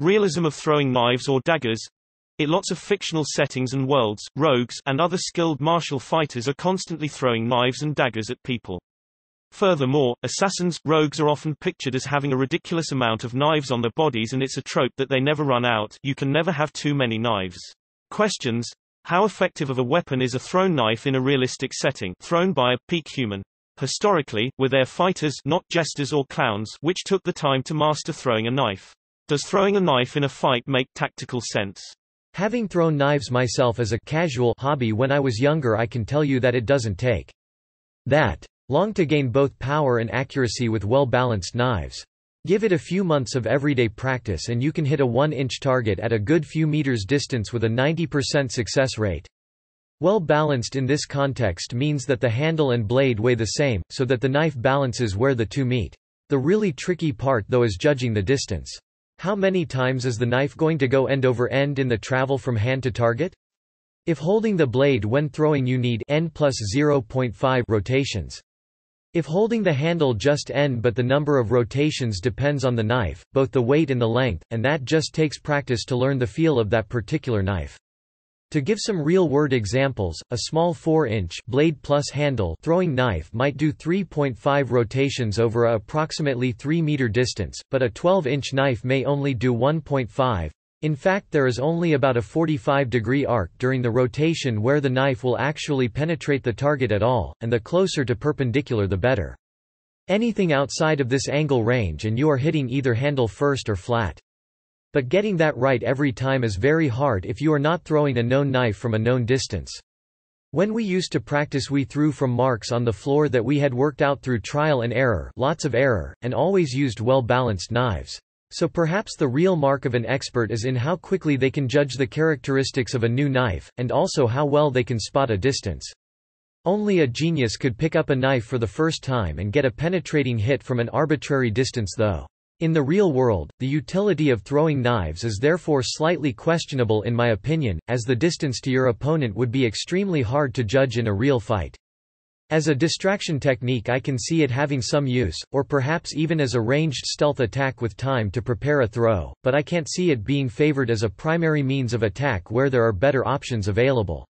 Realism of throwing knives or daggers. It lots of fictional settings and worlds, rogues, and other skilled martial fighters are constantly throwing knives and daggers at people. Furthermore, assassins, rogues are often pictured as having a ridiculous amount of knives on their bodies and it's a trope that they never run out you can never have too many knives. Questions. How effective of a weapon is a thrown knife in a realistic setting thrown by a peak human? Historically, were there fighters not jesters or clowns which took the time to master throwing a knife? Does throwing a knife in a fight make tactical sense? Having thrown knives myself as a casual hobby when I was younger I can tell you that it doesn't take that long to gain both power and accuracy with well-balanced knives. Give it a few months of everyday practice and you can hit a 1-inch target at a good few meters distance with a 90% success rate. Well balanced in this context means that the handle and blade weigh the same, so that the knife balances where the two meet. The really tricky part though is judging the distance. How many times is the knife going to go end over end in the travel from hand to target? If holding the blade when throwing you need n plus 0.5 rotations. If holding the handle just n but the number of rotations depends on the knife, both the weight and the length, and that just takes practice to learn the feel of that particular knife. To give some real-word examples, a small 4-inch blade plus handle throwing knife might do 3.5 rotations over a approximately 3-meter distance, but a 12-inch knife may only do 1.5. In fact there is only about a 45-degree arc during the rotation where the knife will actually penetrate the target at all, and the closer to perpendicular the better. Anything outside of this angle range and you are hitting either handle first or flat. But getting that right every time is very hard if you are not throwing a known knife from a known distance. When we used to practice we threw from marks on the floor that we had worked out through trial and error lots of error, and always used well-balanced knives. So perhaps the real mark of an expert is in how quickly they can judge the characteristics of a new knife, and also how well they can spot a distance. Only a genius could pick up a knife for the first time and get a penetrating hit from an arbitrary distance though. In the real world, the utility of throwing knives is therefore slightly questionable in my opinion, as the distance to your opponent would be extremely hard to judge in a real fight. As a distraction technique I can see it having some use, or perhaps even as a ranged stealth attack with time to prepare a throw, but I can't see it being favored as a primary means of attack where there are better options available.